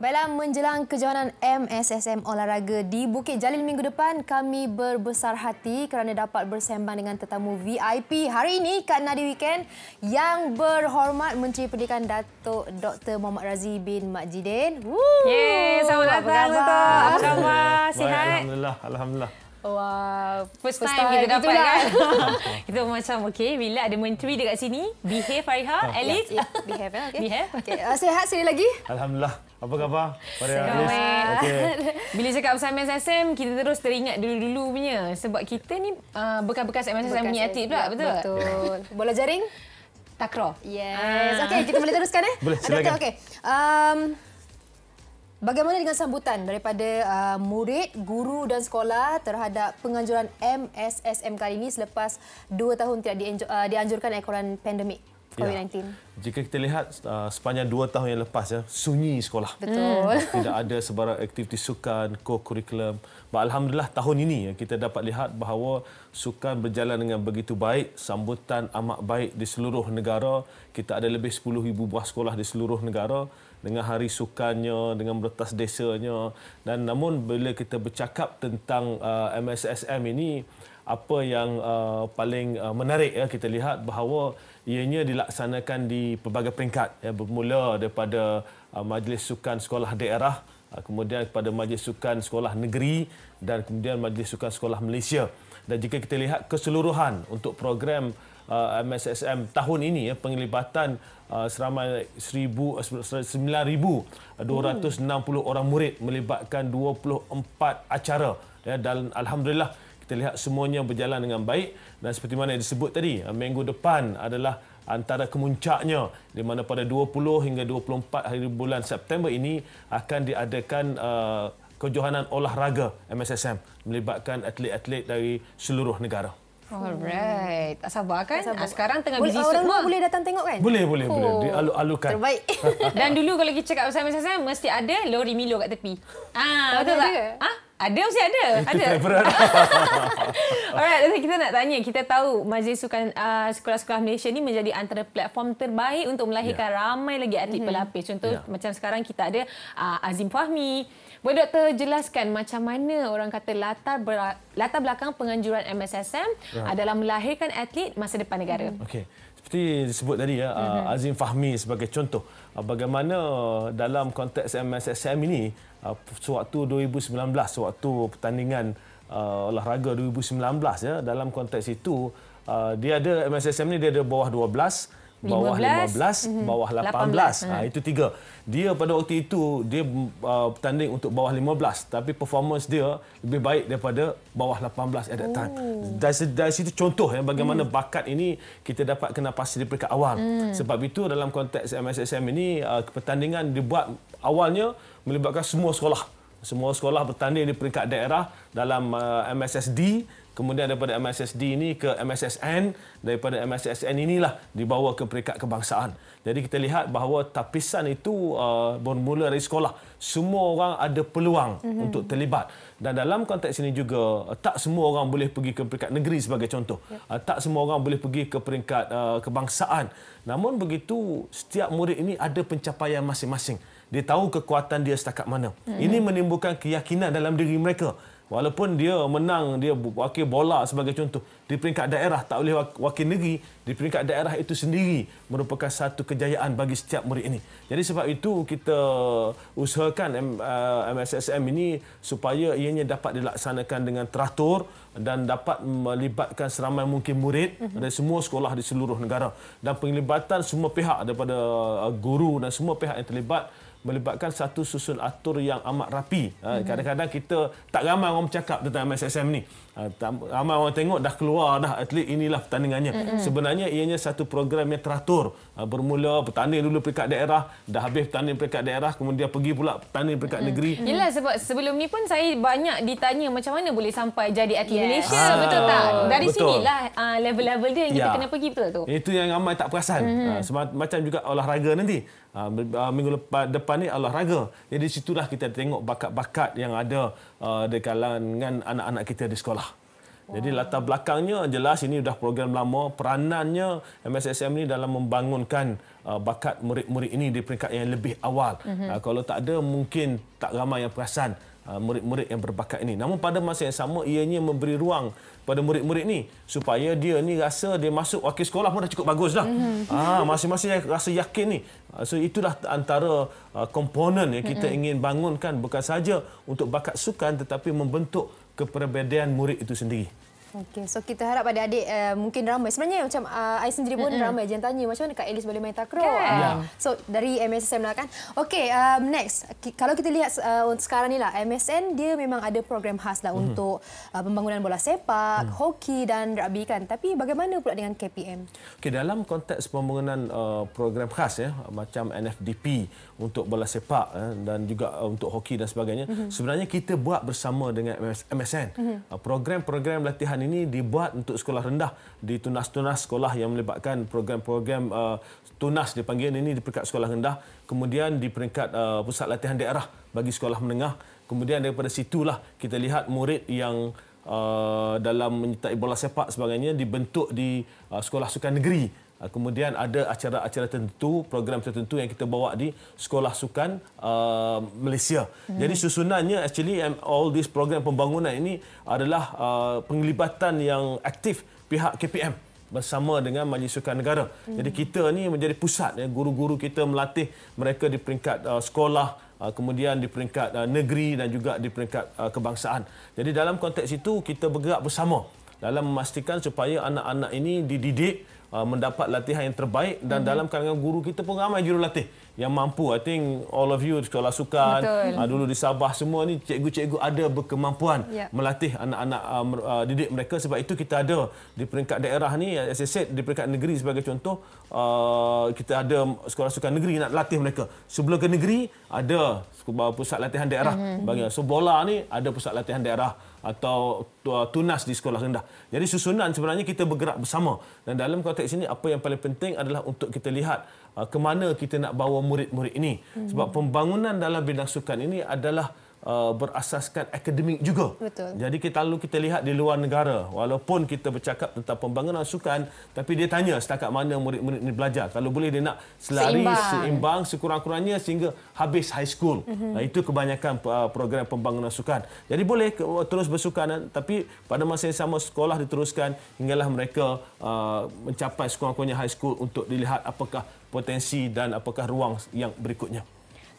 Baiklah, menjelang kejohanan MSSM Olahraga di Bukit Jalil minggu depan, kami berbesar hati kerana dapat bersembang dengan tetamu VIP hari ini, Kak Nadi Weekend, yang berhormat Menteri Pendidikan Datuk Dr. Muhammad Razi bin Mak Jidin. Yeay, selamat datang. Apa khabar? Sihat? Alhamdulillah. Alhamdulillah. Wah, wow. first, first time kita dapat itulah. kan. kita macam okay. bila ada menteri dekat sini, behave Fariha, oh, ah, ya. Yeah. Yeah. behave, ya, okay. behave. Okay. Uh, sehat sini lagi? Alhamdulillah. Apa khabar? Pada Okey. Bila cakap pasal MSSM, kita terus teringat dulu-dulu punya. Sebab kita ni uh, bekas-bekas MSSM punya atlet pula, betul? Betul. Bola jaring? takro. Yes. Uh. Okey, kita boleh teruskan eh? Boleh, silakan. Okey. Okay. Um, bagaimana dengan sambutan daripada uh, murid, guru dan sekolah terhadap penganjuran MSSM kali ini selepas dua tahun tidak uh, dianjurkan ekoran pandemik? COVID-19. Ya. Jika kita lihat uh, sepanjang dua tahun yang lepas ya, sunyi sekolah. Betul. Hmm. Tidak ada sebarang aktiviti sukan, co-curriculum. Alhamdulillah tahun ini ya, kita dapat lihat bahawa sukan berjalan dengan begitu baik, sambutan amat baik di seluruh negara. Kita ada lebih 10,000 buah sekolah di seluruh negara dengan hari sukannya, dengan bertas desanya. Dan namun bila kita bercakap tentang uh, MSSM ini, apa yang uh, paling uh, menarik ya kita lihat bahawa ianya dilaksanakan di pelbagai peringkat ya bermula daripada uh, majlis sukan sekolah daerah uh, kemudian kepada majlis sukan sekolah negeri dan kemudian majlis sukan sekolah Malaysia dan jika kita lihat keseluruhan untuk program uh, MSSM tahun ini ya penglibatan uh, seramai 9260 eh, eh, orang murid melibatkan 24 acara ya dan alhamdulillah kita lihat semuanya berjalan dengan baik dan seperti mana yang disebut tadi eh, minggu depan adalah antara kemuncaknya di mana pada 20 hingga 24 hari bulan September ini akan diadakan uh, kejohanan olahraga MSSM melibatkan atlet-atlet dari seluruh negara. Alright. Tak sabar kan? Sabar. Ah, sekarang tengah boleh, busy orang semua. Orang boleh datang tengok kan? Boleh, boleh. Oh. boleh. Dialu-alukan. Terbaik. Dan dulu kalau kita cakap pasal MSSM, mesti ada lori Milo kat tepi. Ah, betul tak? Ada. Ha? Ah, ada mesti ada. Ada. Alright, jadi kita nak tanya. Kita tahu Majlis Sukan uh, Sekolah-Sekolah Malaysia ni menjadi antara platform terbaik untuk melahirkan yeah. ramai lagi atlet mm-hmm. pelapis. Contoh yeah. macam sekarang kita ada uh, Azim Fahmi. Boleh doktor jelaskan macam mana orang kata latar latar belakang penganjuran MSSM yeah. adalah melahirkan atlet masa depan negara. Mhm. Okey. Seperti disebut tadi ya, mm-hmm. Azim Fahmi sebagai contoh uh, bagaimana dalam konteks MSSM ini Ah, sewaktu 2019 sewaktu pertandingan uh, olahraga 2019 ya dalam konteks itu uh, dia ada MSSM ni dia ada bawah 12 bawah 15, 15 mhm, bawah 18, 18. Ha, itu tiga dia pada waktu itu dia uh, bertanding untuk bawah 15 tapi performance dia lebih baik daripada bawah 18 at that oh. time dari, dari situ contoh yang bagaimana mm. bakat ini kita dapat kena pasti di peringkat awal mm. sebab itu dalam konteks MSSM ini uh, pertandingan dibuat awalnya melibatkan semua sekolah. Semua sekolah bertanding di peringkat daerah dalam uh, MSSD. Kemudian daripada MSSD ini ke MSSN. Daripada MSSN inilah dibawa ke peringkat kebangsaan. Jadi kita lihat bahawa tapisan itu uh, bermula dari sekolah. Semua orang ada peluang mm-hmm. untuk terlibat. Dan dalam konteks ini juga, uh, tak semua orang boleh pergi ke peringkat negeri sebagai contoh. Yep. Ya. Uh, tak semua orang boleh pergi ke peringkat uh, kebangsaan. Namun begitu, setiap murid ini ada pencapaian masing-masing dia tahu kekuatan dia setakat mana. Hmm. Ini menimbulkan keyakinan dalam diri mereka. Walaupun dia menang, dia wakil bola sebagai contoh. Di peringkat daerah, tak boleh wakil negeri. Di peringkat daerah itu sendiri merupakan satu kejayaan bagi setiap murid ini. Jadi sebab itu kita usahakan MSSM uh, ini supaya ianya dapat dilaksanakan dengan teratur dan dapat melibatkan seramai mungkin murid mhm. dari semua sekolah di seluruh negara. Dan penglibatan semua pihak daripada uh, guru dan semua pihak yang terlibat melibatkan satu susun atur yang amat rapi. Ha, kadang-kadang kita tak ramai orang bercakap tentang MSSM ni. Ah, ramai orang tengok dah keluar dah atlet inilah pertandingannya mm-hmm. sebenarnya ianya satu program yang teratur ah, bermula bertanding dulu peringkat daerah dah habis bertanding peringkat daerah kemudian pergi pula bertanding peringkat mm-hmm. negeri mm. yelah sebab sebelum ni pun saya banyak ditanya macam mana boleh sampai jadi atlet yeah. Malaysia ha, betul tak dari betul. sinilah uh, level-level dia yang yeah. kita ya. kena pergi betul tu itu yang ramai tak perasan mm-hmm. uh, macam juga olahraga nanti Uh, minggu lepas depan ni olahraga. Jadi situlah kita tengok bakat-bakat yang ada uh, di kalangan anak-anak kita di sekolah. Jadi latar belakangnya jelas ini sudah program lama. Peranannya MSSM ini dalam membangunkan uh, bakat murid-murid ini di peringkat yang lebih awal. Mm -hmm. Kalau tak ada, mungkin tak ramai yang perasan Uh, murid-murid yang berbakat ini. Namun pada masa yang sama ianya memberi ruang pada murid-murid ni supaya dia ni rasa dia masuk wakil sekolah pun dah cukup bagus dah. Mhm. Ah masing-masing rasa yakin ni. Ah, so itulah antara uh, komponen yang kita mhm. ingin bangunkan bukan saja untuk bakat sukan tetapi membentuk keperbedaan murid itu sendiri. Okey, so kita harap pada adik uh, mungkin ramai. Sebenarnya macam uh, eh, I sendiri pun mm -hmm. ramai je yang tanya macam mana Kak Elis boleh main takro. Okay. Uh, ah, yeah. So dari MSSM lah kan. Okey, um, next. Kalau kita lihat uh, sekarang ni lah, MSN dia memang ada program khas lah mm -hmm. untuk uh, pembangunan bola sepak, mm. hoki dan rugby kan. Tapi bagaimana pula dengan KPM? Okey, dalam konteks pembangunan uh, program khas ya, macam NFDP untuk bola sepak eh, dan juga uh, untuk hoki dan sebagainya, mm -hmm. sebenarnya kita buat bersama dengan MSN. Mhm. Program-program mm -hmm. uh, latihan kebangsaan ini dibuat untuk sekolah rendah di tunas-tunas sekolah yang melibatkan program-program uh, tunas dipanggil ini di peringkat sekolah rendah kemudian di peringkat uh, pusat latihan daerah bagi sekolah menengah kemudian daripada situlah kita lihat murid yang uh, dalam menyertai bola sepak sebagainya dibentuk di uh, sekolah sukan negeri Ah, kemudian ada acara-acara tertentu, program tertentu yang kita bawa di sekolah sukan uh, Malaysia. Hmm. Jadi susunannya actually all this program pembangunan ini adalah uh, penglibatan yang aktif pihak KPM bersama dengan Majlis Sukan Negara. Hmm. Jadi kita ni menjadi pusat ya guru-guru kita melatih mereka di peringkat uh, sekolah kemudian di peringkat negeri dan juga di peringkat kebangsaan. Jadi dalam konteks itu kita bergerak bersama dalam memastikan supaya anak-anak ini dididik Uh, mendapat latihan yang terbaik dan mm-hmm. dalam kalangan guru kita pun ramai latih yang mampu i think all of you di sekolah sukan uh, dulu di Sabah semua ni cikgu-cikgu ada berkemampuan yeah. melatih anak-anak uh, uh, didik mereka sebab itu kita ada di peringkat daerah ni as I said di peringkat negeri sebagai contoh uh, kita ada sekolah sukan negeri nak latih mereka sebelum ke negeri ada pusat latihan daerah mm-hmm. bagi so bola ni ada pusat latihan daerah atau tunas di sekolah rendah. Jadi susunan sebenarnya kita bergerak bersama. Dan dalam konteks ini apa yang paling penting adalah untuk kita lihat uh, ke mana kita nak bawa murid-murid ini. Hmm. Sebab pembangunan dalam bidang sukan ini adalah Uh, berasaskan akademik juga. Betul. Jadi kita lalu kita lihat di luar negara walaupun kita bercakap tentang pembangunan sukan tapi dia tanya setakat mana murid-murid ini belajar. Kalau boleh dia nak selari seimbang, seimbang sekurang-kurangnya sehingga habis high school. Mm-hmm. Nah, itu kebanyakan uh, program pembangunan sukan. Jadi boleh uh, terus bersukan tapi pada masa yang sama sekolah diteruskan hinggalah mereka mencapai sekurang-kurangnya high school untuk dilihat apakah potensi dan apakah ruang yang berikutnya.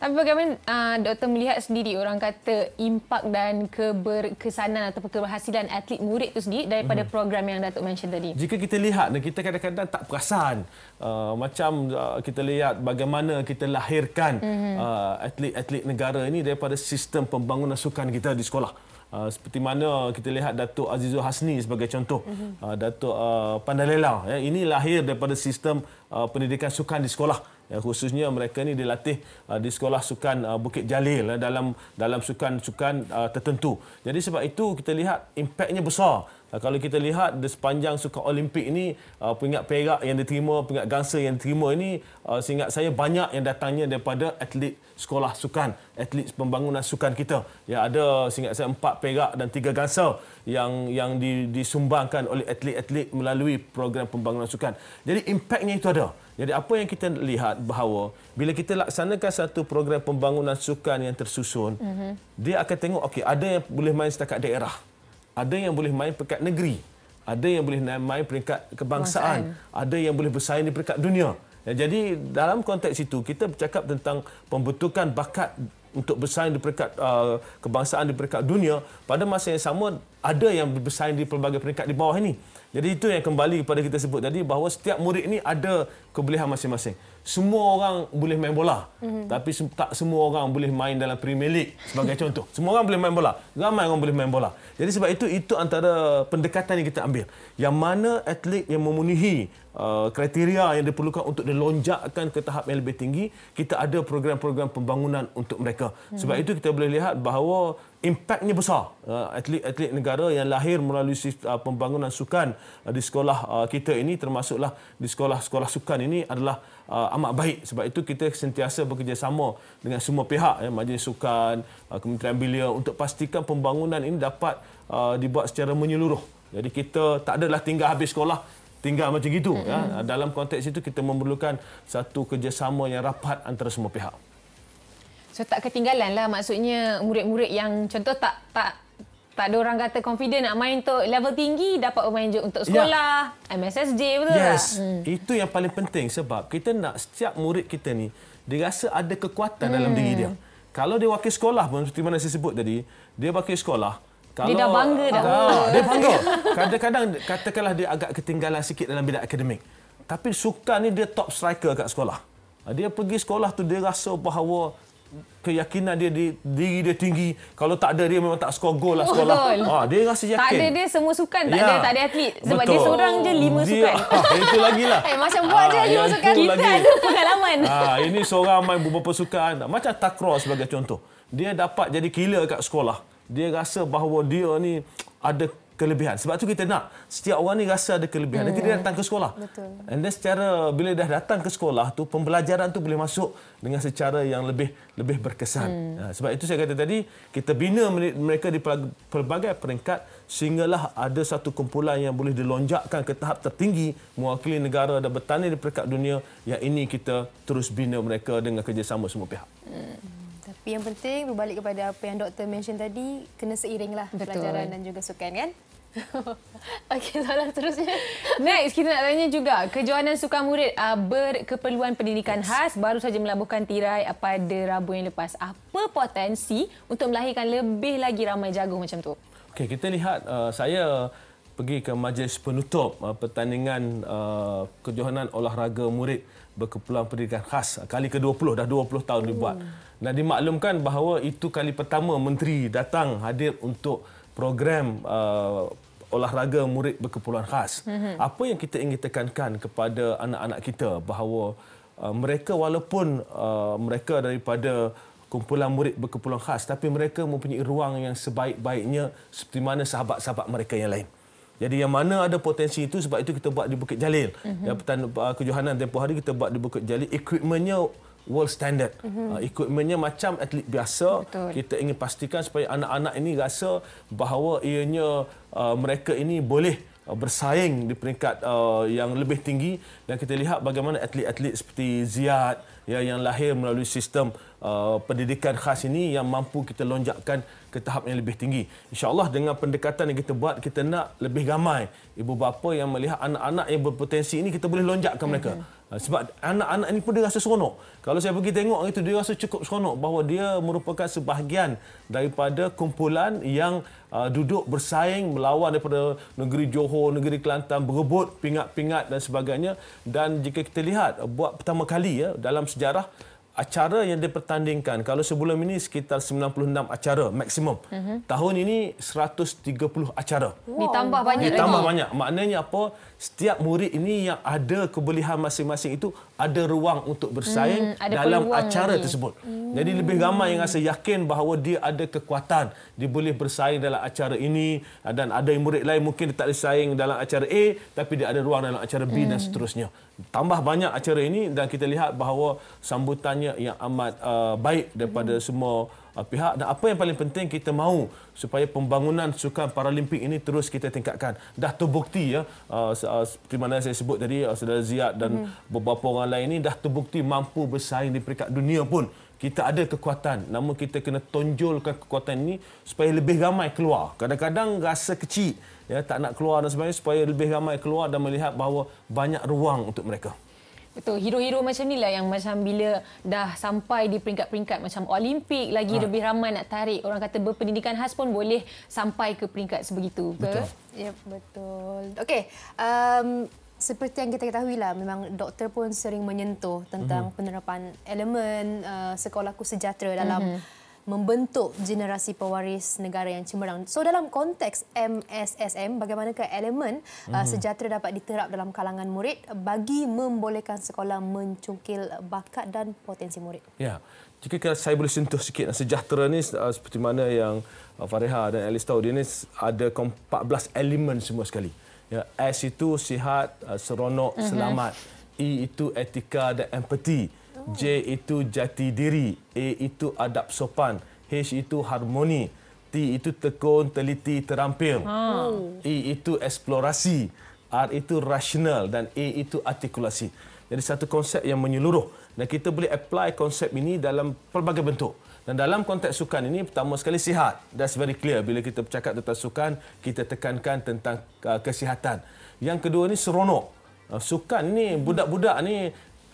Tapi bagaimana uh, doktor melihat sendiri orang kata impak dan keberkesanan atau keberhasilan atlet murid itu sendiri daripada hmm. program yang Datuk mention tadi? Jika kita lihat, kita kadang-kadang tak perasan uh, macam uh, kita lihat bagaimana kita lahirkan hmm. uh, atlet-atlet negara ini daripada sistem pembangunan sukan kita di sekolah. Uh, seperti mana kita lihat Datuk Azizul Hasni sebagai contoh uh, Datuk uh, Pandalela ya ini lahir daripada sistem uh, pendidikan sukan di sekolah Eh, khususnya mereka ni dilatih ah, di sekolah sukan ah, Bukit Jalil eh, dalam dalam sukan-sukan ah, tertentu. Jadi sebab itu kita lihat impaknya besar Ah, kalau kita lihat di sepanjang suka Olimpik ini uh, ah, pingat perak yang diterima, pingat gangsa yang diterima ini uh, seingat saya banyak yang datangnya daripada atlet sekolah sukan, atlet pembangunan sukan kita. Ya ada seingat saya empat perak dan tiga gangsa yang yang disumbangkan oleh atlet-atlet melalui program pembangunan sukan. Jadi impaknya itu ada. Jadi apa yang kita lihat bahawa bila kita laksanakan satu program pembangunan sukan yang tersusun, mm-hmm. dia akan tengok okey ada yang boleh main setakat daerah ada yang boleh main peringkat negeri, ada yang boleh main peringkat kebangsaan, ada yang boleh bersaing di peringkat dunia. Ya, jadi dalam konteks itu kita bercakap tentang pembentukan bakat untuk bersaing di peringkat uh, kebangsaan di peringkat dunia pada masa yang sama ada yang bersaing di pelbagai peringkat di bawah ini. Jadi itu yang kembali kepada kita sebut tadi bahawa setiap murid ini ada kebolehan masing-masing semua orang boleh main bola. Mm-hmm. Tapi tak semua orang boleh main dalam Premier League sebagai contoh. semua orang boleh main bola. Ramai orang boleh main bola. Jadi sebab itu, itu antara pendekatan yang kita ambil. Yang mana atlet yang memenuhi uh, kriteria yang diperlukan untuk dilonjakkan ke tahap yang lebih tinggi, kita ada program-program pembangunan untuk mereka. Mm-hmm. Sebab hmm. itu kita boleh lihat bahawa impaknya besar atlet-atlet ah, negara yang lahir melalui ah, pembangunan sukan ah, di sekolah kita ini termasuklah di sekolah-sekolah sukan ini adalah amat baik sebab itu kita sentiasa bekerjasama dengan semua pihak ya majlis sukan kementerian belia untuk pastikan pembangunan ini dapat dibuat secara menyeluruh jadi kita tak adalah tinggal habis sekolah tinggal macam gitu ya dalam konteks itu kita memerlukan satu kerjasama yang rapat antara semua pihak So tak ketinggalan lah maksudnya murid-murid yang contoh tak tak tak ada orang kata confident nak main untuk level tinggi dapat bermain untuk ya. sekolah, ya. MSSJ betul yes. tak? Hmm. Itu yang paling penting sebab kita nak setiap murid kita ni dia rasa ada kekuatan hmm. dalam diri dia. Hmm. Kalau dia wakil sekolah pun seperti mana saya sebut tadi, dia wakil sekolah. Kalau, dia dah bangga dah. dah hmm. dia bangga. Kadang-kadang katakanlah dia agak ketinggalan sikit dalam bidang akademik. Tapi suka ni dia top striker kat sekolah. Dia pergi sekolah tu dia rasa bahawa keyakinan dia di diri dia tinggi kalau tak ada dia memang tak skor gol lah oh, sekolah ha, dia rasa yakin tak ada dia semua sukan tak ya. ada tak ada atlet sebab Betul. dia seorang je lima dia, sukan ha, itu lagi lah eh, macam buat ha, je lima sukan kita lagi. ada pengalaman ha, ini seorang main beberapa sukan macam takraw sebagai contoh dia dapat jadi killer kat sekolah dia rasa bahawa dia ni ada kelebihan. Sebab tu kita nak setiap orang ni rasa ada kelebihan. Hmm. Nanti dia hmm. datang ke sekolah. Betul. And then secara bila dah datang ke sekolah tu pembelajaran tu boleh masuk dengan secara yang lebih lebih berkesan. Hmm. Ha, sebab itu saya kata tadi kita bina mereka di pelbagai peringkat sehinggalah ada satu kumpulan yang boleh dilonjakkan ke tahap tertinggi mewakili negara dan bertanding di peringkat dunia yang ini kita terus bina mereka dengan kerjasama semua pihak. Hmm. Yang penting berbalik kepada apa yang doktor mention tadi, kena seiringlah Betul. pelajaran dan juga sukan kan? Okey, soalan seterusnya. Next, kita nak tanya juga, kejohanan sukan murid uh, berkeperluan pendidikan yes. khas baru saja melabuhkan tirai pada Rabu yang lepas. Apa potensi untuk melahirkan lebih lagi ramai jago macam tu? Okey, kita lihat uh, saya pergi ke majlis penutup uh, pertandingan uh, kejohanan olahraga murid berkepulauan pendidikan khas kali ke-20 dah 20 tahun dibuat. Hmm. Dan dimaklumkan bahawa itu kali pertama menteri datang hadir untuk program uh, olahraga murid berkepulauan khas. Hmm. Apa yang kita ingin tekankan kepada anak-anak kita bahawa uh, mereka walaupun uh, mereka daripada kumpulan murid berkepulauan khas tapi mereka mempunyai ruang yang sebaik-baiknya seperti mana sahabat-sahabat mereka yang lain. Jadi yang mana ada potensi itu sebab itu kita buat di Bukit Jalil. Dan mm -hmm. ya, kejohanan tempoh hari kita buat di Bukit Jalil. Equipmentnya world standard. Mm -hmm. Equipmentnya macam atlet biasa. Betul. Kita ingin pastikan supaya anak-anak ini rasa bahawa ianya uh, mereka ini boleh uh, bersaing di peringkat uh, yang lebih tinggi dan kita lihat bagaimana atlet-atlet seperti Ziad ya, yang lahir melalui sistem Uh, pendidikan khas ini yang mampu kita lonjakkan ke tahap yang lebih tinggi. Insya Allah dengan pendekatan yang kita buat, kita nak lebih ramai ibu bapa yang melihat anak-anak yang berpotensi ini, kita boleh lonjakkan mereka. Mm-hmm. Uh, sebab anak-anak ini pun dia rasa seronok. Kalau saya pergi tengok, itu dia rasa cukup seronok bahawa dia merupakan sebahagian daripada kumpulan yang uh, duduk bersaing melawan daripada negeri Johor, negeri Kelantan, berebut, pingat-pingat dan sebagainya. Dan jika kita lihat, uh, buat pertama kali ya dalam sejarah, acara yang dipertandingkan kalau sebelum ini sekitar 96 acara maksimum. Mm -hmm. Tahun ini 130 acara. Wow. Ditambah banyak. Ditambah lagi. banyak. Maknanya apa? setiap murid ini yang ada kebolehan masing-masing itu ada ruang untuk bersaing hmm, dalam acara lagi. tersebut. Hmm. Jadi lebih ramai yang rasa yakin bahawa dia ada kekuatan, dia boleh bersaing dalam acara ini dan ada yang murid lain mungkin dia tak bersaing dalam acara A tapi dia ada ruang dalam acara B hmm. dan seterusnya. Tambah banyak acara ini dan kita lihat bahawa sambutannya yang amat uh, baik daripada hmm. semua Ah, pihak dan apa yang paling penting kita mahu supaya pembangunan sukan paralimpik ini terus kita tingkatkan dah terbukti ya uh, ah, seperti ah, mana saya sebut tadi uh, saudara Ziad dan hmm. beberapa orang lain ini dah terbukti mampu bersaing di peringkat dunia pun kita ada kekuatan namun kita kena tonjolkan kekuatan ini supaya lebih ramai keluar kadang-kadang rasa kecil ya tak nak keluar dan sebagainya supaya lebih ramai keluar dan melihat bahawa banyak ruang untuk mereka Betul, hero-hero macam ni lah yang macam bila dah sampai di peringkat-peringkat macam Olimpik lagi ha. lebih ramai nak tarik. Orang kata berpendidikan khas pun boleh sampai ke peringkat sebegitu. Betul. Ya, betul. Okey, um, seperti yang kita ketahui lah, memang doktor pun sering menyentuh tentang mm-hmm. penerapan elemen uh, sekolahku sejahtera dalam mm-hmm membentuk generasi pewaris negara yang cemerlang. So dalam konteks MSSM, bagaimanakah elemen mm-hmm. uh, mhm. sejahtera dapat diterap dalam kalangan murid bagi membolehkan sekolah mencungkil bakat dan potensi murid? Ya. Jika saya boleh sentuh sikit sejahtera ni uh, seperti mana yang uh, Fariha dan Alice tahu dia ni ada 14 elemen semua sekali. Ya, S itu sihat, uh, seronok, mm-hmm. selamat. E itu etika dan empati. Oh. J itu jati diri, A itu adab sopan, H itu harmoni, T itu tekun, teliti, terampil, ha. oh. E itu eksplorasi, R itu rasional dan A itu artikulasi. Jadi satu konsep yang menyeluruh dan kita boleh apply konsep ini dalam pelbagai bentuk. Dan dalam konteks sukan ini, pertama sekali sihat. That's very clear. Bila kita bercakap tentang sukan, kita tekankan tentang uh, kesihatan. Yang kedua ini seronok. Uh, sukan ini, budak-budak ini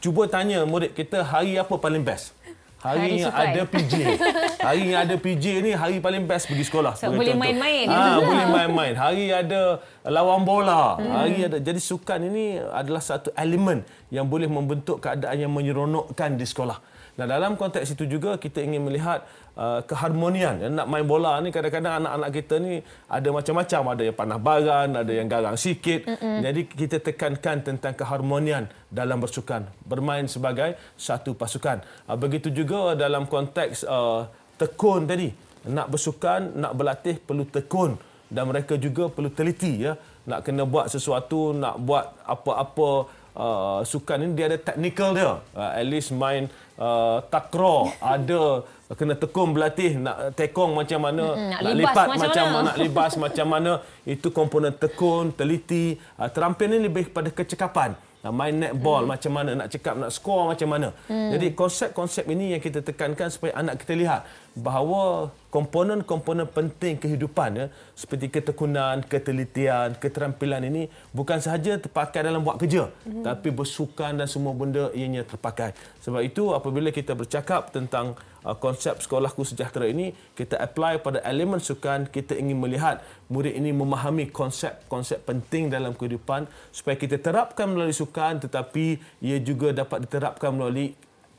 cuba tanya murid kita hari apa paling best? Hari, hari yang ada PJ. Hari yang ada PJ ni hari paling best pergi sekolah. So, boleh contoh. main-main. Ha, boleh main-main. Hari ada lawan bola. Hmm. Hari ada jadi sukan ini adalah satu elemen yang boleh membentuk keadaan yang menyeronokkan di sekolah. Nah dalam konteks itu juga kita ingin melihat uh, keharmonian. Yang nak main bola ni kadang-kadang anak-anak kita ni ada macam-macam. Ada yang panah baran, ada yang garang sikit. Mm-mm. Jadi kita tekankan tentang keharmonian dalam bersukan. Bermain sebagai satu pasukan. Uh, begitu juga dalam konteks uh, tekun tadi. Nak bersukan, nak berlatih perlu tekun. Dan mereka juga perlu teliti ya. Nak kena buat sesuatu, nak buat apa-apa uh, sukan ini dia ada teknikal dia. Uh, at least main uh, takro ada kena tekung berlatih nak tekong macam mana nak, nak lipat macam, macam mana nak libas macam mana itu komponen tekun teliti uh, terampil ini lebih kepada kecekapan Nak main netball hmm. macam mana nak cekap nak skor macam mana hmm. jadi konsep-konsep ini yang kita tekankan supaya anak kita lihat bahawa komponen-komponen penting kehidupan ya, seperti ketekunan, ketelitian, keterampilan ini bukan sahaja terpakai dalam buat kerja mm -hmm. tapi bersukan dan semua benda ianya terpakai. Sebab itu apabila kita bercakap tentang uh, konsep sekolahku sejahtera ini, kita apply pada elemen sukan, kita ingin melihat murid ini memahami konsep-konsep penting dalam kehidupan supaya kita terapkan melalui sukan tetapi ia juga dapat diterapkan melalui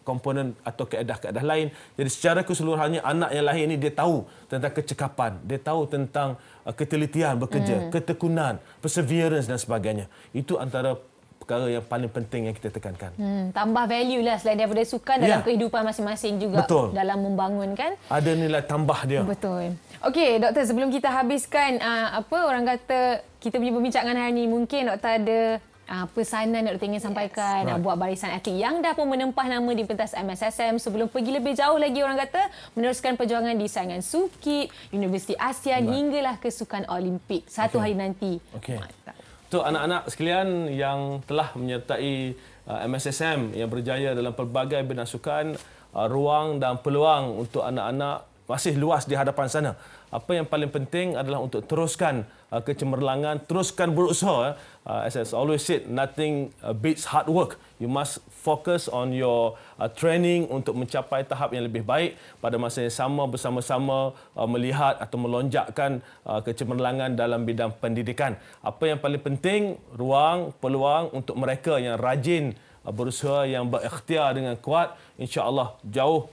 komponen atau keadaan-keadaan lain. Jadi secara keseluruhannya anak yang lahir ini dia tahu tentang kecekapan, dia tahu tentang uh, ketelitian bekerja, mm. ketekunan, perseverance dan sebagainya. Itu antara perkara yang paling penting yang kita tekankan. Hmm, tambah value lah selain daripada sukan dalam ya. kehidupan masing-masing juga Betul. dalam membangunkan. Ada nilai tambah dia. Betul. Okey, doktor sebelum kita habiskan uh, apa orang kata kita punya perbincangan hari ini mungkin doktor ada uh, pesanan yang ingin sampaikan yes. right. buat barisan atlet yang dah pun menempah nama di pentas MSSM sebelum pergi lebih jauh lagi orang kata meneruskan perjuangan di saingan Sukit, Universiti Asia right. hinggalah ke Sukan Olimpik satu okay. hari nanti. Okay. Ah, tu anak-anak sekalian yang telah menyertai uh, MSSM yang berjaya dalam pelbagai bidang sukan, uh, ruang dan peluang untuk anak-anak masih luas di hadapan sana apa yang paling penting adalah untuk teruskan uh, kecemerlangan, teruskan berusaha. Eh. Uh, as I always said, nothing uh, beats hard work. You must focus on your training untuk mencapai tahap yang lebih baik pada masa yang sama bersama-sama melihat atau melonjakkan kecemerlangan dalam bidang pendidikan. Apa yang paling penting, ruang, peluang untuk mereka yang rajin berusaha, yang berikhtiar dengan kuat, insya-Allah jauh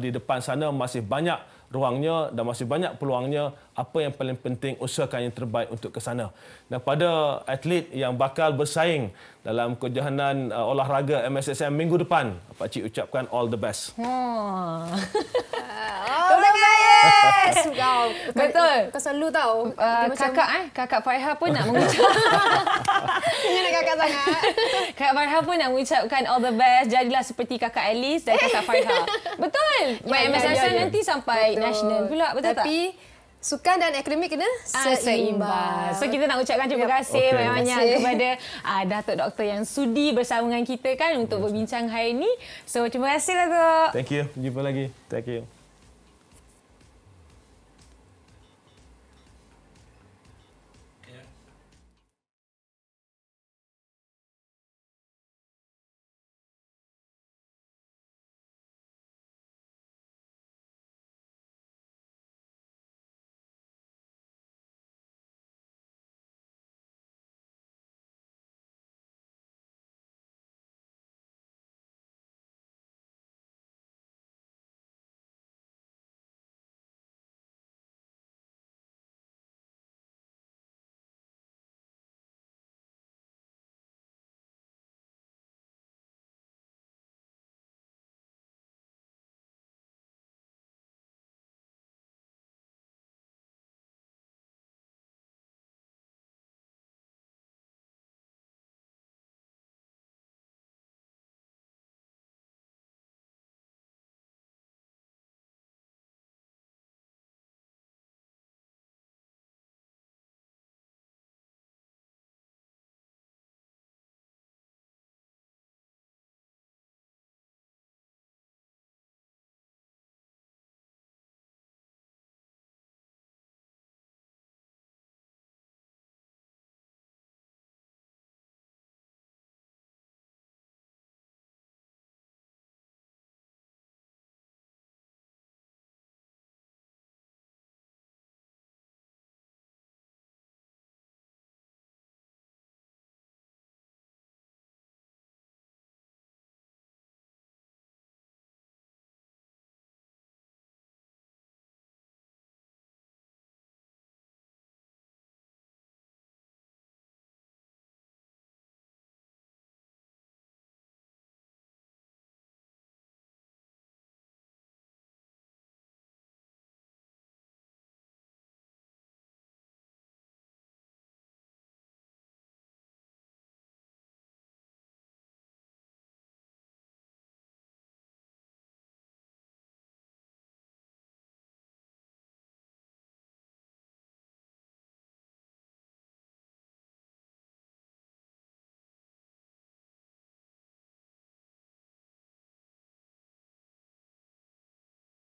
di depan sana masih banyak ruangnya dan masih banyak peluangnya apa yang paling penting usahakan yang terbaik untuk ke sana. Dan pada atlet yang bakal bersaing dalam kejohanan uh, olahraga MSSM minggu depan, Pak Cik ucapkan all the best. Oh. Yes, kau. Betul. Kau selalu tahu. Uh, macam... Kakak eh, kakak Farha pun nak mengucapkan. Ini kakak sangat. Kakak Farha pun nak mengucapkan all the best. Jadilah seperti kakak Alice dan kakak Farha. Betul. Yeah, yeah, MSSN yeah, ya. nanti sampai betul. national pula. Betul Tapi, tak? Tapi Sukan dan akademik kena ah, seimbang. So kita nak ucapkan terima kasih banyak-banyak kasih. kepada uh, Datuk Doktor yang sudi bersama dengan kita kan untuk berbincang hari ini. So terima kasih Datuk. Thank you. Jumpa lagi. Thank you.